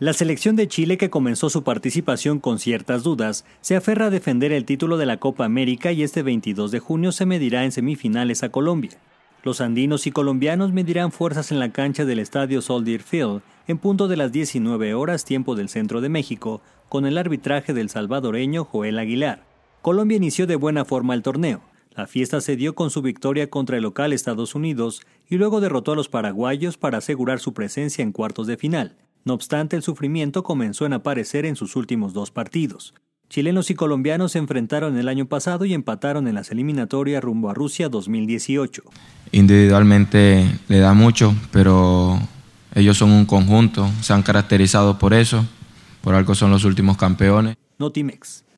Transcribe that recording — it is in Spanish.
La selección de Chile, que comenzó su participación con ciertas dudas, se aferra a defender el título de la Copa América y este 22 de junio se medirá en semifinales a Colombia. Los andinos y colombianos medirán fuerzas en la cancha del estadio Soldier Field en punto de las 19 horas tiempo del centro de México, con el arbitraje del salvadoreño Joel Aguilar. Colombia inició de buena forma el torneo. La fiesta se dio con su victoria contra el local Estados Unidos y luego derrotó a los paraguayos para asegurar su presencia en cuartos de final. No obstante, el sufrimiento comenzó en aparecer en sus últimos dos partidos. Chilenos y colombianos se enfrentaron el año pasado y empataron en las eliminatorias rumbo a Rusia 2018. Individualmente le da mucho, pero ellos son un conjunto, se han caracterizado por eso, por algo son los últimos campeones. Notimex.